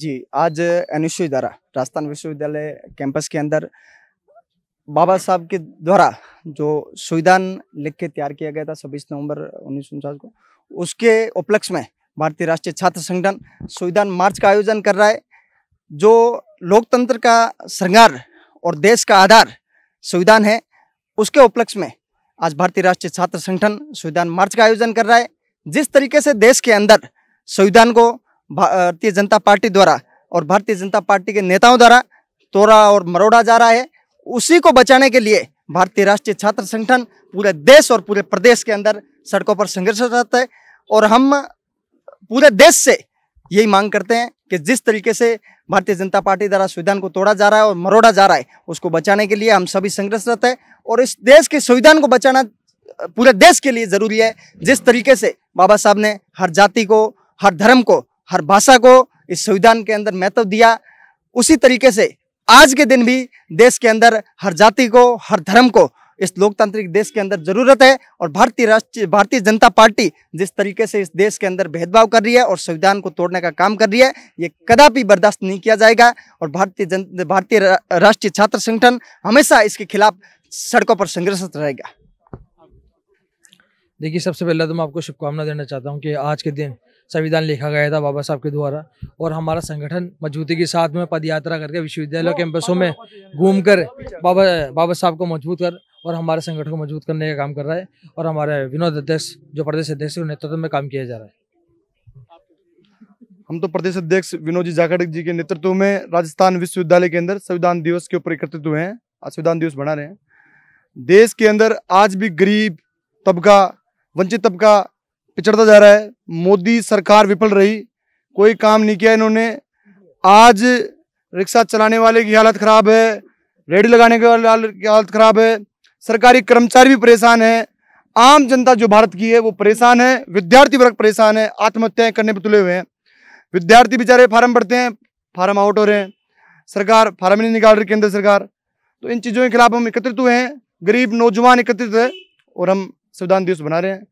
जी आज अनुसूय द्वारा राजस्थान विश्वविद्यालय कैंपस के अंदर बाबा साहब के द्वारा जो संविधान लिख के तैयार किया गया था छब्बीस नवंबर उन्नीस को उसके उपलक्ष्य में भारतीय राष्ट्रीय छात्र संगठन संविधान मार्च का आयोजन कर रहा है जो लोकतंत्र का श्रृंगार और देश का आधार संविधान है उसके उपलक्ष्य में आज भारतीय राष्ट्रीय छात्र संगठन संविधान मार्च का आयोजन कर रहा है जिस तरीके से देश के अंदर संविधान को भारतीय जनता पार्टी द्वारा और भारतीय जनता पार्टी के नेताओं द्वारा तोड़ा और मरोड़ा जा रहा है उसी को बचाने के लिए भारतीय राष्ट्रीय छात्र संगठन पूरे देश और पूरे प्रदेश के अंदर सड़कों पर संघर्ष रहता है और हम पूरे देश से यही मांग करते हैं कि जिस तरीके से भारतीय जनता पार्टी द्वारा संविधान को तोड़ा जा रहा है और मरोड़ा जा रहा है उसको बचाने के लिए हम सभी संघर्षरत हैं और इस देश के संविधान को बचाना पूरे देश के लिए ज़रूरी है जिस तरीके से बाबा साहब ने हर जाति को हर धर्म को हर भाषा को इस संविधान के अंदर महत्व दिया उसी तरीके से आज के दिन भी देश के अंदर हर जाति को हर धर्म को इस लोकतांत्रिक देश के अंदर जरूरत है और भारतीय राष्ट्रीय भारतीय जनता पार्टी जिस तरीके से इस देश के अंदर भेदभाव कर रही है और संविधान को तोड़ने का काम कर रही है ये कदापि बर्दाश्त नहीं किया जाएगा और भारतीय जन भारतीय राष्ट्रीय छात्र संगठन हमेशा इसके खिलाफ सड़कों पर संघर्षरत रहेगा देखिए सबसे पहले तो मैं आपको शुभकामना देना चाहता हूँ कि आज के दिन संविधान लिखा गया था बाबा साहब के द्वारा और हमारा संगठन मजबूती के साथ में पद यात्रा करके विश्वविद्यालय कैंपसों में कर बाबा बाबा साहब को मजबूत कर और हमारे संगठन को मजबूत करने का काम कर रहा है और हमारे विनोद अध्यक्ष जो प्रदेश अध्यक्ष के नेतृत्व में काम किया जा रहा है हम तो प्रदेश अध्यक्ष विनोद जी जाखड़ जी के नेतृत्व में राजस्थान विश्वविद्यालय के अंदर संविधान दिवस के ऊपर एकत्रित हुए हैं आज संविधान दिवस बना रहे हैं देश के अंदर आज भी गरीब तबका वंचित तबका पिछड़ता जा रहा है मोदी सरकार विफल रही कोई काम नहीं किया इन्होंने आज रिक्शा चलाने वाले की हालत ख़राब है रेडी लगाने की हालत ख़राब है सरकारी कर्मचारी भी परेशान है आम जनता जो भारत की है वो परेशान है विद्यार्थी वर्ग परेशान है आत्महत्याएं करने पर तुले हुए हैं विद्यार्थी बेचारे फार्म भरते हैं फार्म आउट हो रहे हैं सरकार फार्म नहीं निकाल रही केंद्र सरकार तो इन चीज़ों के खिलाफ हम एकत्रित हुए हैं गरीब नौजवान एकत्रित है और हम संविधान दिवस बना रहे हैं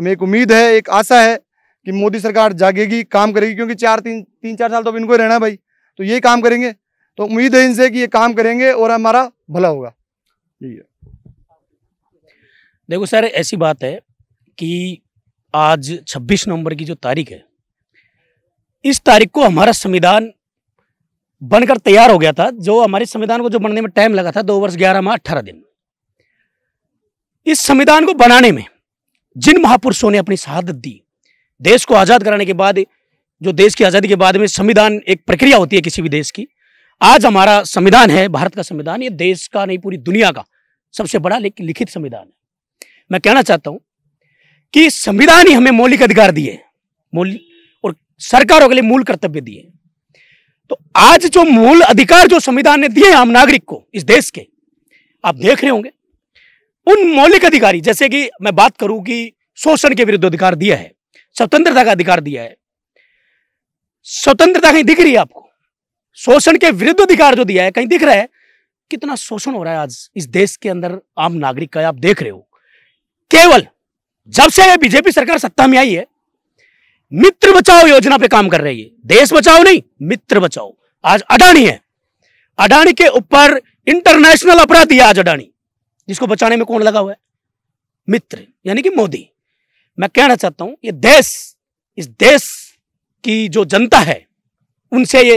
हमें एक उम्मीद है एक आशा है कि मोदी सरकार जागेगी काम करेगी क्योंकि चार तीन तीन चार साल तो अब इनको रहना है भाई तो ये काम करेंगे तो उम्मीद है इनसे कि ये काम करेंगे और हमारा भला होगा यही है देखो सर ऐसी बात है कि आज 26 नवंबर की जो तारीख है इस तारीख को हमारा संविधान बनकर तैयार हो गया था जो हमारे संविधान को जो बनने में टाइम लगा था दो वर्ष ग्यारह माह अट्ठारह दिन इस संविधान को बनाने में जिन महापुरुषों ने अपनी शहादत दी देश को आज़ाद कराने के बाद जो देश की आज़ादी के बाद में संविधान एक प्रक्रिया होती है किसी भी देश की आज हमारा संविधान है भारत का संविधान ये देश का नहीं पूरी दुनिया का सबसे बड़ा लिखित संविधान है मैं कहना चाहता हूँ कि संविधान ही हमें मौलिक अधिकार दिए मूल और सरकारों के लिए मूल कर्तव्य दिए तो आज जो मूल अधिकार जो संविधान ने दिए आम नागरिक को इस देश के आप देख रहे होंगे उन मौलिक अधिकारी जैसे कि मैं बात करूं कि शोषण के विरुद्ध अधिकार दिया है स्वतंत्रता का अधिकार दिया है स्वतंत्रता कहीं दिख रही है आपको शोषण के विरुद्ध अधिकार जो दिया है कहीं दिख रहा है कितना शोषण हो रहा है आज इस देश के अंदर आम नागरिक का आप देख रहे हो केवल जब से बीजेपी सरकार सत्ता में आई है मित्र बचाओ योजना पे काम कर रही है देश बचाओ नहीं मित्र बचाओ आज अडानी है अडानी के ऊपर इंटरनेशनल अपराध दिया आज अडानी जिसको बचाने में कौन लगा हुआ है मित्र यानी कि मोदी मैं कहना चाहता हूं ये देश इस देश की जो जनता है उनसे ये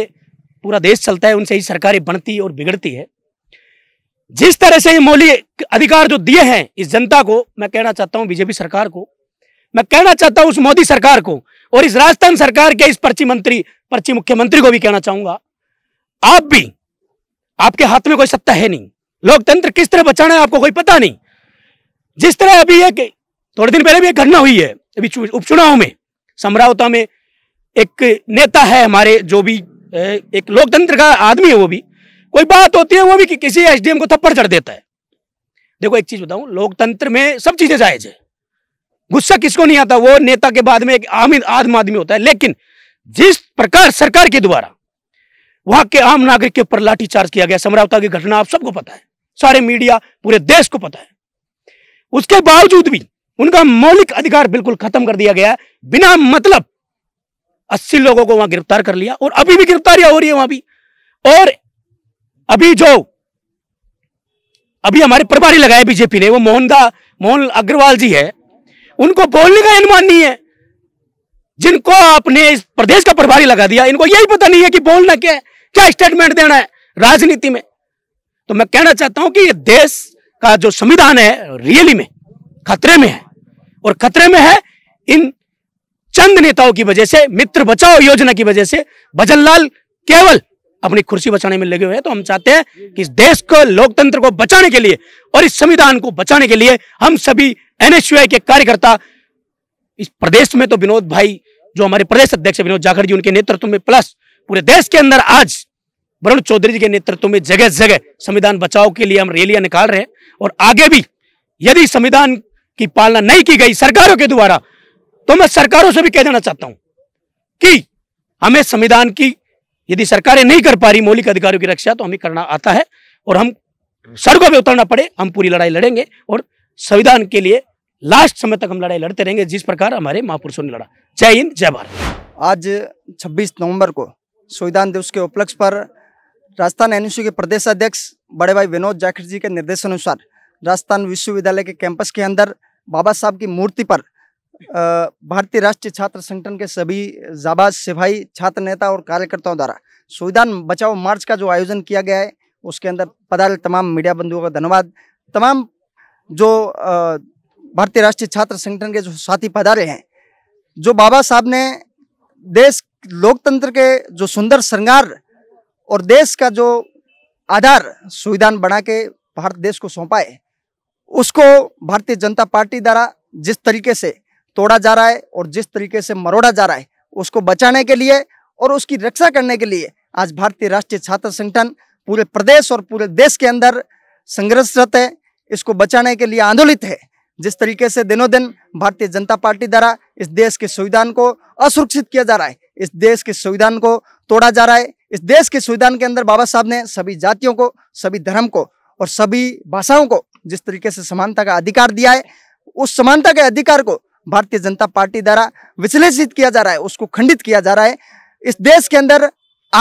पूरा देश चलता है उनसे ही सरकारें बनती और बिगड़ती है जिस तरह से ये मौलिक अधिकार जो दिए हैं इस जनता को मैं कहना चाहता हूं बीजेपी सरकार को मैं कहना चाहता हूं उस मोदी सरकार को और इस राजस्थान सरकार के इस पर्ची मंत्री पर्ची मुख्यमंत्री को भी कहना चाहूंगा आप भी आपके हाथ में कोई सत्ता है नहीं लोकतंत्र किस तरह बचाना है आपको कोई पता नहीं जिस तरह अभी एक थोड़े दिन पहले भी एक घटना हुई है अभी उपचुनाव में समरावता में एक नेता है हमारे जो भी एक लोकतंत्र का आदमी है वो भी कोई बात होती है वो भी कि किसी एस को थप्पड़ चढ़ देता है देखो एक चीज बताऊं लोकतंत्र में सब चीजें जायज है गुस्सा किसको नहीं आता वो नेता के बाद में एक आम आदम आदमी होता है लेकिन जिस प्रकार सरकार के द्वारा वहां के आम नागरिक के ऊपर लाठीचार्ज किया गया समरावता की घटना आप सबको पता है सारे मीडिया पूरे देश को पता है उसके बावजूद भी उनका मौलिक अधिकार बिल्कुल खत्म कर दिया गया है बिना मतलब अस्सी लोगों को वहां गिरफ्तार कर लिया और अभी भी गिरफ्तारियां हो रही है वहां भी और अभी जो अभी हमारे प्रभारी लगाए बीजेपी ने वो मोहनदा मोहन अग्रवाल जी है उनको बोलने का अनुमान नहीं है जिनको आपने इस प्रदेश का प्रभारी लगा दिया इनको यही पता नहीं है कि बोलना क्या है क्या स्टेटमेंट देना है राजनीति में तो मैं कहना चाहता हूं कि ये देश का जो संविधान है रियली में खतरे में है और खतरे में है इन चंद नेताओं की वजह से मित्र बचाओ योजना की वजह से भजन केवल अपनी कुर्सी बचाने में लगे हुए हैं तो हम चाहते हैं कि इस देश को लोकतंत्र को बचाने के लिए और इस संविधान को बचाने के लिए हम सभी एनएसयूआई के कार्यकर्ता इस प्रदेश में तो विनोद भाई जो हमारे प्रदेश अध्यक्ष विनोद जाखड़ जी उनके नेतृत्व में प्लस पूरे देश के अंदर आज वरुण चौधरी जी के नेतृत्व में जगह जगह संविधान बचाव के लिए हम रैलियां निकाल रहे हैं और आगे भी यदि संविधान की पालना नहीं की गई सरकारों के द्वारा तो मैं सरकारों से भी कह देना चाहता हूं कि हमें संविधान की यदि सरकारें नहीं कर पा रही मौलिक अधिकारों की रक्षा तो हमें करना आता है और हम सड़कों पर उतरना पड़े हम पूरी लड़ाई लड़ेंगे और संविधान के लिए लास्ट समय तक हम लड़ाई लड़ते रहेंगे जिस प्रकार हमारे महापुरुषों ने लड़ा जय हिंद जय भारत आज 26 नवंबर को संविधान दिवस के उपलक्ष्य पर राजस्थान एन के प्रदेश अध्यक्ष बड़े भाई विनोद जाखिर जी के निर्देशानुसार राजस्थान विश्वविद्यालय के कैंपस के अंदर बाबा साहब की मूर्ति पर भारतीय राष्ट्रीय छात्र संगठन के सभी जाबाज सिपाही छात्र नेता और कार्यकर्ताओं द्वारा संविधान बचाओ मार्च का जो आयोजन किया गया है उसके अंदर पदारे तमाम मीडिया बंधुओं का धन्यवाद तमाम जो भारतीय राष्ट्रीय छात्र संगठन के जो साथी पदारे हैं जो बाबा साहब ने देश लोकतंत्र के जो सुंदर श्रृंगार और देश का जो आधार संविधान बना के भारत देश को सौंपा है उसको भारतीय जनता पार्टी द्वारा जिस तरीके से तोड़ा जा रहा है और जिस तरीके से मरोड़ा जा रहा है उसको बचाने के लिए और उसकी रक्षा करने के लिए आज भारतीय राष्ट्रीय छात्र संगठन पूरे प्रदेश और पूरे देश के अंदर संघर्षरत है इसको बचाने के लिए आंदोलित है जिस तरीके से दिनों दिन भारतीय जनता पार्टी द्वारा इस देश के संविधान को असुरक्षित किया जा रहा है इस देश के संविधान को तोड़ा जा रहा है इस देश के संविधान के अंदर बाबा साहब ने सभी जातियों को सभी धर्म को और सभी भाषाओं को जिस तरीके से समानता का अधिकार दिया है उस समानता के अधिकार को भारतीय जनता पार्टी द्वारा विश्लेषित किया जा रहा है उसको खंडित किया जा रहा है इस देश के अंदर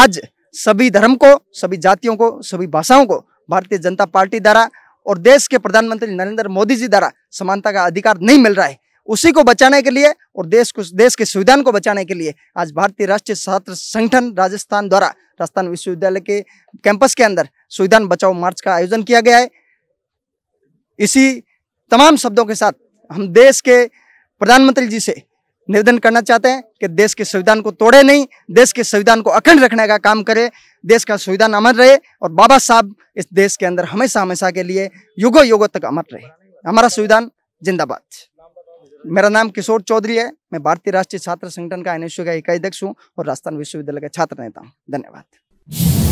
आज सभी धर्म को सभी जातियों को सभी भाषाओं को भारतीय जनता पार्टी द्वारा और देश के प्रधानमंत्री नरेंद्र मोदी जी द्वारा समानता का अधिकार नहीं मिल रहा है उसी को बचाने के लिए और देश को देश के संविधान को बचाने के लिए आज भारतीय राष्ट्रीय छात्र संगठन राजस्थान द्वारा राजस्थान विश्वविद्यालय के कैंपस के अंदर संविधान बचाओ मार्च का आयोजन किया गया है इसी तमाम शब्दों के साथ हम देश के प्रधानमंत्री जी से निवेदन करना चाहते हैं कि देश के संविधान को तोड़े नहीं देश के संविधान को अखंड रखने का काम करे देश का संविधान अमर रहे और बाबा साहब इस देश के अंदर हमेशा हमेशा के लिए युगो युगों तक अमर रहे हमारा संविधान जिंदाबाद मेरा नाम किशोर चौधरी है मैं भारतीय राष्ट्रीय छात्र संगठन का एनएसयू का इकाई अध्यक्ष हूँ और राजस्थान विश्वविद्यालय का छात्र नेता हूँ धन्यवाद